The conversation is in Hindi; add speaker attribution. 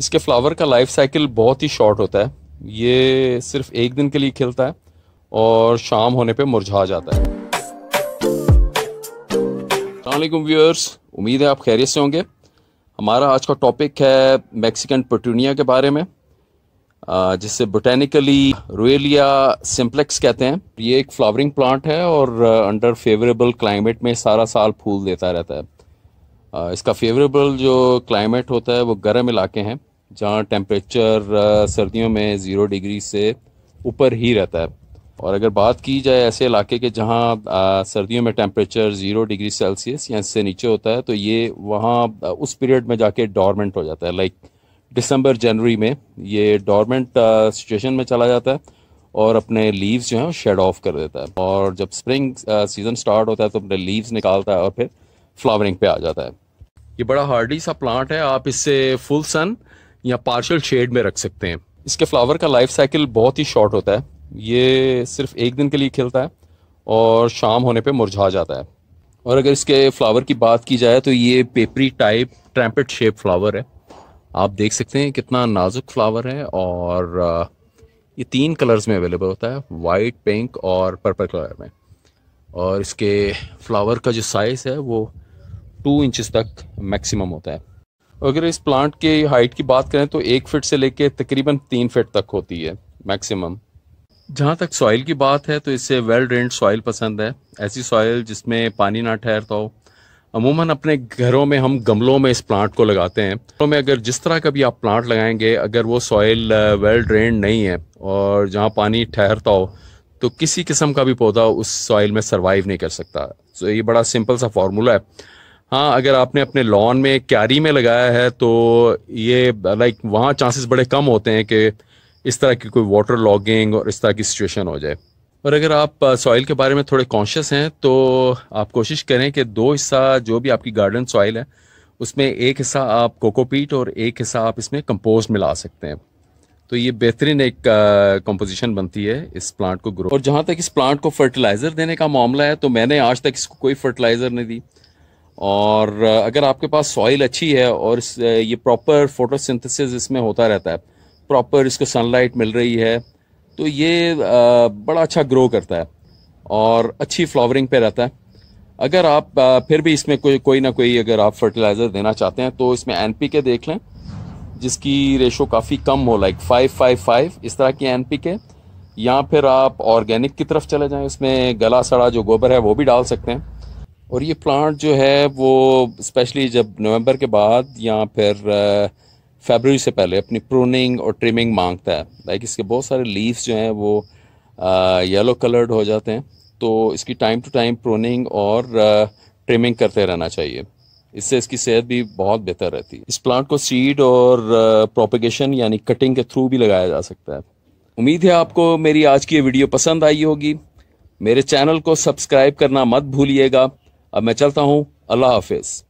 Speaker 1: इसके फ्लावर का लाइफ साइकिल बहुत ही शॉर्ट होता है ये सिर्फ एक दिन के लिए खिलता है और शाम होने पे मुरझा जाता है अलैक्म व्यूअर्स उम्मीद है आप खैरियत से होंगे हमारा आज का टॉपिक है मैक्सिकन पटूनिया के बारे में जिसे बोटेनिकली रोएलिया सिम्प्लेक्स कहते हैं ये एक फ्लावरिंग प्लांट है और अंडर फेवरेबल क्लाइमेट में सारा साल फूल देता रहता है इसका फेवरेबल जो क्लाइमेट होता है वो गर्म इलाके हैं जहाँ टेम्परेचर सर्दियों में ज़ीरो डिग्री से ऊपर ही रहता है और अगर बात की जाए ऐसे इलाके के जहाँ सर्दियों में टेम्परेचर ज़ीरो डिग्री सेल्सियस या इससे नीचे होता है तो ये वहाँ उस पीरियड में जाके डॉर्मेंट हो जाता है लाइक दिसंबर जनवरी में ये डॉर्मेंट सिचुएशन में चला जाता है और अपने लीव्स जो हैं शेड ऑफ कर देता है और जब स्प्रिंग सीज़न स्टार्ट होता है तो अपने लीव्स निकालता है और फिर फ्लावरिंग पे आ जाता है ये बड़ा हार्डी सा प्लांट है आप इससे फुल सन या पार्शल शेड में रख सकते हैं इसके फ्लावर का लाइफ साइकिल बहुत ही शॉर्ट होता है ये सिर्फ एक दिन के लिए खिलता है और शाम होने पे मुरझा जाता है और अगर इसके फ्लावर की बात की जाए तो ये papery type trumpet shape flower है आप देख सकते हैं कितना नाजुक फ्लावर है और ये तीन कलर्स में अवेलेबल होता है वाइट पिंक और पर्पल कलर में और इसके फ्लावर का जो साइज़ है वो टू इंचज़ तक मैक्सिमम होता है अगर इस प्लांट के हाइट की बात करें तो एक फिट से लेके तकरीबन तीन फिट तक होती है मैक्सिमम जहाँ तक सॉइल की बात है तो इससे वेल ड्रेंड सॉइल पसंद है ऐसी सॉइल जिसमें पानी ना ठहरता तो हो अमूमन अपने घरों में हम गमलों में इस प्लांट को लगाते हैं तो में अगर जिस तरह का भी आप प्लांट लगाएंगे अगर वो सॉइल वेल ड्रेन नहीं है और जहाँ पानी ठहरता हो तो किसी किस्म का भी पौधा उस सॉइल में सर्वाइव नहीं कर सकता तो ये बड़ा सिंपल सा फार्मूला है हाँ अगर आपने अपने लॉन में क्यारी में लगाया है तो ये लाइक वहाँ चांसेस बड़े कम होते हैं कि इस तरह की कोई वाटर लॉगिंग और इस तरह की सिचुएशन हो जाए और अगर आप सॉइल uh, के बारे में थोड़े कॉन्शियस हैं तो आप कोशिश करें कि दो हिस्सा जो भी आपकी गार्डन सॉइल है उसमें एक हिस्सा आप कोकोपीट और एक हिस्सा आप इसमें कंपोस्ट मिला सकते हैं तो ये बेहतरीन एक कंपोजिशन uh, बनती है इस प्लांट को ग्रो और जहाँ तक इस प्लांट को फर्टिलाइज़र देने का मामला है तो मैंने आज तक इसको कोई फर्टिलाइज़र नहीं दी और अगर आपके पास सॉइल अच्छी है और ये प्रॉपर फोटोसिंथेसिस इसमें होता रहता है प्रॉपर इसको सनलाइट मिल रही है तो ये बड़ा अच्छा ग्रो करता है और अच्छी फ्लावरिंग पे रहता है अगर आप फिर भी इसमें कोई कोई ना कोई अगर आप फर्टिलाइज़र देना चाहते हैं तो इसमें एन के देख लें जिसकी रेशो काफ़ी कम हो लाइक फाइव फाइव फाइव इस तरह की एन के या फिर आप ऑर्गेनिक की तरफ चले जाएं इसमें गला सड़ा जो गोबर है वो भी डाल सकते हैं और ये प्लांट जो है वो स्पेशली जब नवंबर के बाद या फिर फेबररी से पहले अपनी प्रूनिंग और ट्रिमिंग मांगता है लाइक इसके बहुत सारे लीव्स जो हैं वो येलो कलर्ड हो जाते हैं तो इसकी टाइम टू टाइम प्रूनिंग और ट्रिमिंग करते रहना चाहिए इससे इसकी सेहत भी बहुत बेहतर रहती है इस प्लांट को सीड और प्रोपिगेशन यानी कटिंग के थ्रू भी लगाया जा सकता है उम्मीद है आपको मेरी आज की ये वीडियो पसंद आई होगी मेरे चैनल को सब्सक्राइब करना मत भूलिएगा अब मैं चलता हूँ अल्लाह हाफिज़